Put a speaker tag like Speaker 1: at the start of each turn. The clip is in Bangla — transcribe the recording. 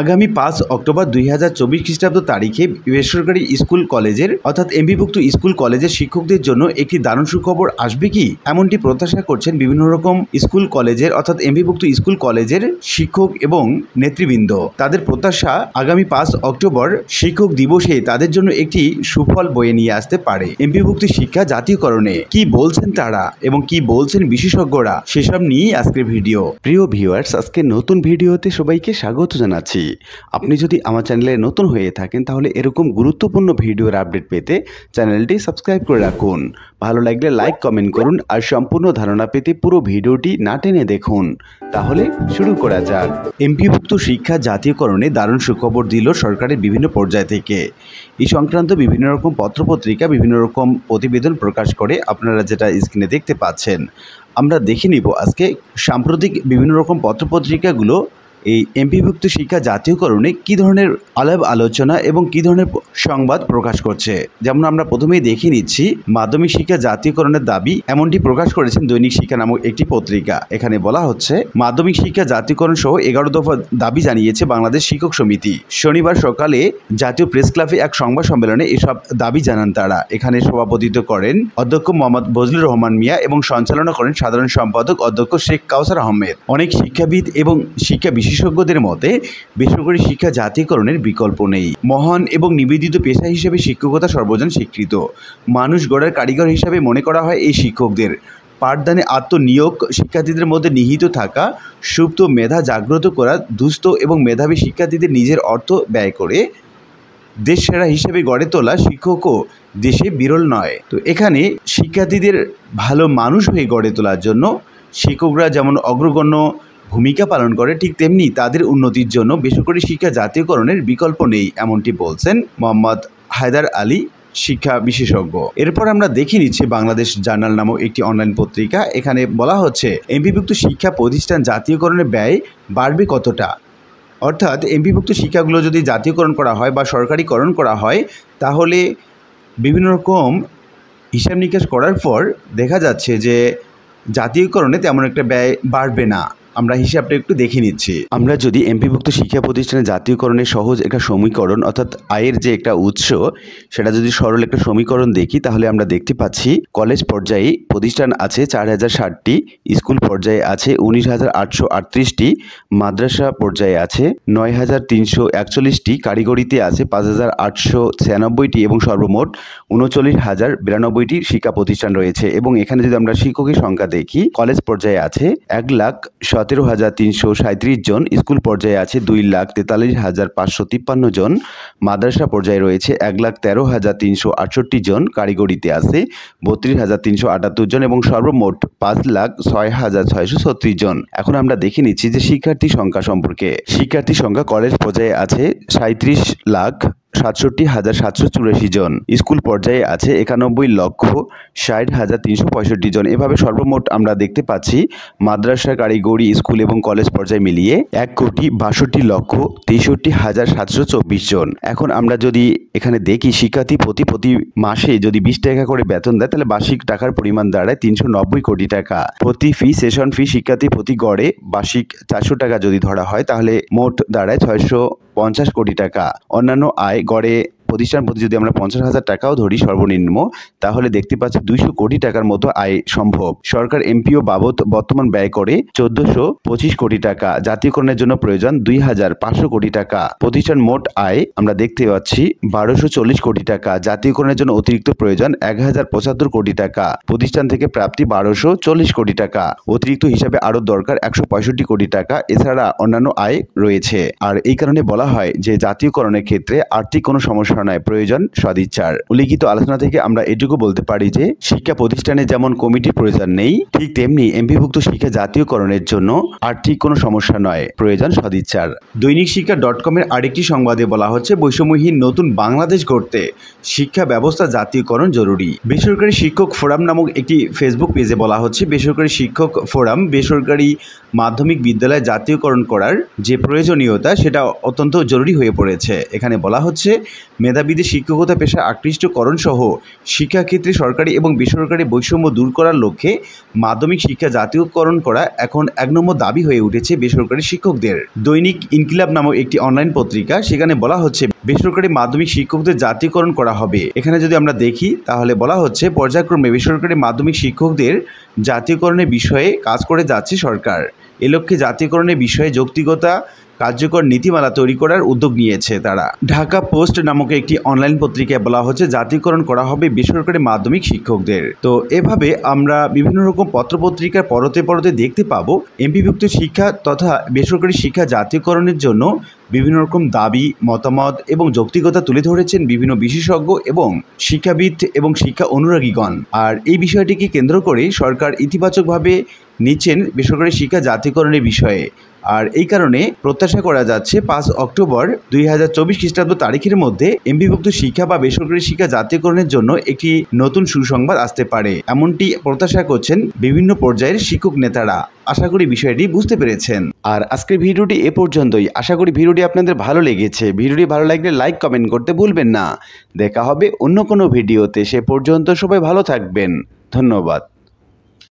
Speaker 1: আগামী পাঁচ অক্টোবর দুই হাজার চব্বিশ খ্রিস্টাব্দ তারিখে বেসরকারি স্কুল কলেজের অর্থাৎ এমবিভুক্ত স্কুল কলেজের শিক্ষকদের জন্য একটি দারুণ সুখবর আসবে কি এমনটি প্রত্যাশা করছেন বিভিন্ন রকম স্কুল কলেজের অর্থাৎ এমবিভুক্ত স্কুল কলেজের শিক্ষক এবং নেতৃবৃন্দ তাদের প্রত্যাশা আগামী পাঁচ অক্টোবর শিক্ষক দিবসে তাদের জন্য একটি সুফল বয়ে নিয়ে আসতে পারে এমবিভুক্ত শিক্ষা জাতীয়করণে কি বলছেন তারা এবং কি বলছেন বিশেষজ্ঞরা সেসব নিয়েই আজকের ভিডিও প্রিয় ভিউয়ার্স আজকে নতুন ভিডিওতে সবাইকে স্বাগত জানাচ্ছি দিচ্ছি আপনি যদি আমার চ্যানেলে নতুন হয়ে থাকেন তাহলে এরকম গুরুত্বপূর্ণ ভিডিওর আপডেট পেতে চ্যানেলটি সাবস্ক্রাইব করে রাখুন ভালো লাগলে লাইক কমেন্ট করুন আর সম্পূর্ণ ধারণা পেতে পুরো ভিডিওটি না টেনে দেখুন তাহলে শুরু করা যাক এমপিভুক্ত শিক্ষা জাতীয়করণে দারুণ সুখবর দিল সরকারের বিভিন্ন পর্যায় থেকে এই সংক্রান্ত বিভিন্ন রকম পত্রপত্রিকা বিভিন্ন রকম প্রতিবেদন প্রকাশ করে আপনারা যেটা স্ক্রিনে দেখতে পাচ্ছেন আমরা দেখে নিব আজকে সাম্প্রতিক বিভিন্ন রকম পত্রপত্রিকাগুলো এই এমপিভুক্ত শিক্ষা জাতীয়করণে কী ধরনের আলাপ আলোচনা এবং কী ধরনের সংবাদ প্রকাশ করছে যেমন আমরা প্রথমেই দেখে নিচ্ছি মাধ্যমিক শিক্ষা জাতীয়করণের দাবি এমনটি প্রকাশ করেছেন দৈনিক শিক্ষা নামক একটি পত্রিকা এখানে বলা হচ্ছে মাধ্যমিক শিক্ষা জাতীয়করণ সহ এগারো দফা দাবি জানিয়েছে বাংলাদেশ শিক্ষক সমিতি শনিবার সকালে জাতীয় প্রেস ক্লাবে এক সংবাদ সম্মেলনে এসব দাবি জানান তারা এখানে সভাপতিত্ব করেন অধ্যক্ষ মোহাম্মদ বজলুর রহমান মিয়া এবং সঞ্চালনা করেন সাধারণ সম্পাদক অধ্যক্ষ শেখ কাউসার আহমেদ অনেক শিক্ষাবিদ এবং শিক্ষা বিশেষ বিশেষজ্ঞদের মতে বেসরকারি শিক্ষা জাতীয়করণের বিকল্প নেই মহান এবং নিবেদিত পেশা হিসেবে শিক্ষকতা সর্বজন স্বীকৃত মানুষ গড়ার কারিগর হিসাবে মনে করা হয় এই শিক্ষকদের পাঠদানে আত্মনিয়োগ শিক্ষার্থীদের মধ্যে নিহিত থাকা সুপ্ত মেধা জাগ্রত করা দুস্থ এবং মেধাবী শিক্ষার্থীদের নিজের অর্থ ব্যয় করে দেশ সেরা হিসেবে গড়ে তোলা শিক্ষকও দেশে বিরল নয় তো এখানে শিক্ষার্থীদের ভালো মানুষ হয়ে গড়ে তোলার জন্য শিক্ষকরা যেমন অগ্রগণ্য ভূমিকা পালন করে ঠিক তেমনি তাদের উন্নতির জন্য বেসরকারি শিক্ষা জাতীয়করণের বিকল্প নেই এমনটি বলছেন মোহাম্মদ হায়দার আলী শিক্ষা বিশেষজ্ঞ এরপর আমরা দেখি নিচ্ছি বাংলাদেশ জার্নাল নামক একটি অনলাইন পত্রিকা এখানে বলা হচ্ছে এমপিভুক্ত শিক্ষা প্রতিষ্ঠান জাতীয়করণের ব্যয় বাড়বে কতটা অর্থাৎ এমপিভুক্ত শিক্ষাগুলো যদি জাতীয়করণ করা হয় বা সরকারিকরণ করা হয় তাহলে বিভিন্ন রকম হিসাব নিকাশ করার পর দেখা যাচ্ছে যে জাতীয়করণে তেমন একটা ব্যয় বাড়বে না আমরা হিসাবটা একটু দেখে নিচ্ছি আমরা যদি এমপিভুক্ত শিক্ষা প্রতিষ্ঠানের জাতীয়করণের সহজ একটা সমীকরণ অর্থাৎ আয়ের যে একটা উৎস সেটা যদি সরল একটা সমীকরণ দেখি তাহলে আমরা দেখতে পাচ্ছি কলেজ পর্যায়ে প্রতিষ্ঠান আছে চার হাজার ষাটটি স্কুল পর্যায়ে আছে উনিশ হাজার আটশো আটত্রিশটি মাদ্রাসা পর্যায়ে আছে নয় হাজার তিনশো একচল্লিশটি কারিগরিতে আছে পাঁচ হাজার আটশো ছিয়ানব্বইটি এবং সর্বমোট উনচল্লিশ হাজার বিরানব্বইটি শিক্ষা প্রতিষ্ঠান রয়েছে এবং এখানে যদি আমরা শিক্ষকের সংখ্যা দেখি কলেজ পর্যায়ে আছে এক লাখ সতেরো হাজার তিনশো সাঁত্রিশ জন স্কুল পর্যায়ে আছে দুই লাখ তেতাল্লিশ হাজার পাঁচশো তিপ্পান্ন জন মাদ্রাসা পর্যায়ে রয়েছে এক লাখ তেরো হাজার তিনশো আটষট্টি জন কারিগরিতে আছে বত্রিশ হাজার তিনশো আটাত্তর জন এবং সর্বমোট পাঁচ লাখ ছয় হাজার ছয়শো ছত্রিশ জন এখন আমরা দেখে নিচ্ছি যে শিক্ষার্থী সংখ্যা সম্পর্কে শিক্ষার্থী সংখ্যা কলেজ পর্যায়ে আছে সাঁত্রিশ লাখ সাতষট্টি হাজার সাতশো চুরাশি জন স্কুল পর্যায়ে আছে একানব্বই লক্ষ ষাট হাজার তিনশো পঁয়ষট্টি জন এভাবে সর্বমোট আমরা দেখতে পাচ্ছি মাদ্রাসা কারিগরি স্কুল এবং কলেজ পর্যায়ে মিলিয়ে এক কোটি বাষট্টি লক্ষ তেষট্টি হাজার সাতশো চব্বিশ জন এখন আমরা যদি এখানে দেখি শিক্ষার্থী প্রতি প্রতি মাসে যদি বিশ টাকা করে বেতন দেয় তাহলে বার্ষিক টাকার পরিমাণ দাঁড়ায় তিনশো নব্বই কোটি টাকা প্রতি ফি সেশন ফি শিক্ষার্থী প্রতি গড়ে বার্ষিক চারশো টাকা যদি ধরা হয় তাহলে মোট দাঁড়ায় ছয়শো পঞ্চাশ কোটি টাকা অন্যান্য আয় গড়ে প্রতিষ্ঠান প্রতি যদি আমরা পঞ্চাশ হাজার টাকাও ধরি সর্বনিম্ন তাহলে দেখতে পাচ্ছি দুইশো কোটি টাকার মতো আয় সম্ভব সরকার এমপিও বাবদ বর্তমান ব্যয় করে চোদ্দশো পঁচিশ কোটি টাকা জাতীয়করণের জন্য প্রয়োজন দুই হাজার পাঁচশো কোটি টাকা প্রতিষ্ঠান মোট আয় আমরা দেখতে পাচ্ছি বারোশো চল্লিশ কোটি টাকা জাতীয়করণের জন্য অতিরিক্ত প্রয়োজন এক হাজার পঁচাত্তর কোটি টাকা প্রতিষ্ঠান থেকে প্রাপ্তি বারোশো চল্লিশ কোটি টাকা অতিরিক্ত হিসাবে আরও দরকার একশো পঁয়ষট্টি কোটি টাকা এছাড়া অন্যান্য আয় রয়েছে আর এই কারণে বলা হয় যে জাতীয়করণের ক্ষেত্রে আর্থিক কোনো সমস্যা ঘটনায় প্রয়োজন সদিচ্ছার উল্লিখিত আলোচনা থেকে আমরা এটুকু বলতে পারি যে শিক্ষা প্রতিষ্ঠানে যেমন কমিটির প্রয়োজন নেই ঠিক তেমনি এমপিভুক্ত শিক্ষা জাতীয়করণের জন্য আর্থিক কোনো সমস্যা নয় প্রয়োজন সদিচ্ছার দৈনিক শিক্ষা ডট কমের আরেকটি সংবাদে বলা হচ্ছে বৈষম্যহীন নতুন বাংলাদেশ গড়তে শিক্ষা ব্যবস্থা জাতীয়করণ জরুরি বেসরকারি শিক্ষক ফোরাম নামক একটি ফেসবুক পেজে বলা হচ্ছে বেসরকারি শিক্ষক ফোরাম বেসরকারি মাধ্যমিক বিদ্যালয় জাতীয়করণ করার যে প্রয়োজনীয়তা সেটা অত্যন্ত জরুরি হয়ে পড়েছে এখানে বলা হচ্ছে মেধাবীদের শিক্ষকতা পেশা আকৃষ্টকরণ সহ শিক্ষাক্ষেত্রে সরকারি এবং বেসরকারি বৈষম্য দূর করার লক্ষ্যে মাধ্যমিক শিক্ষা জাতীয়করণ করা এখন এক নম্বর দাবি হয়ে উঠেছে বেসরকারি শিক্ষকদের দৈনিক ইনকিলাব নামক একটি অনলাইন পত্রিকা সেখানে বলা হচ্ছে বেসরকারি মাধ্যমিক শিক্ষকদের জাতীয়করণ করা হবে এখানে যদি আমরা দেখি তাহলে বলা হচ্ছে পর্যায়ক্রমে বেসরকারি মাধ্যমিক শিক্ষকদের জাতীয়করণের বিষয়ে কাজ করে যাচ্ছে সরকার এ লক্ষ্যে জাতীয়করণের বিষয়ে যৌক্তিকতা কার্যকর নীতিমালা তৈরি করার উদ্যোগ নিয়েছে তারা ঢাকা পোস্ট নামক একটি অনলাইন পত্রিকায় বলা হচ্ছে জাতীয়করণ করা হবে বেসরকারি মাধ্যমিক শিক্ষকদের তো এভাবে আমরা বিভিন্ন রকম পত্রপত্রিকার পরতে পরতে দেখতে পাবো এমপিভুক্ত শিক্ষা তথা বেসরকারি শিক্ষা জাতীয়করণের জন্য বিভিন্ন রকম দাবি মতামত এবং যৌক্তিকতা তুলে ধরেছেন বিভিন্ন বিশেষজ্ঞ এবং শিক্ষাবিদ এবং শিক্ষা অনুরাগীগণ আর এই বিষয়টিকে কেন্দ্র করে সরকার ইতিবাচকভাবে নিচ্ছেন বেসরকারি শিক্ষা জাতীয়করণের বিষয়ে আর এই কারণে প্রত্যাশা করা যাচ্ছে পাঁচ অক্টোবর দুই হাজার চব্বিশ খ্রিস্টাব্দ তারিখের মধ্যে এমবিভুক্ত শিক্ষা বা বেসরকারি শিক্ষা জাতীয়করণের জন্য একটি নতুন সুসংবাদ আসতে পারে এমনটি প্রত্যাশা করছেন বিভিন্ন পর্যায়ের শিক্ষক নেতারা আশা করি বিষয়টি বুঝতে পেরেছেন আর আজকের ভিডিওটি এ পর্যন্তই আশা করি ভিডিওটি আপনাদের ভালো লেগেছে ভিডিওটি ভালো লাগলে লাইক কমেন্ট করতে ভুলবেন না দেখা হবে অন্য কোনো ভিডিওতে সে পর্যন্ত সবাই ভালো থাকবেন ধন্যবাদ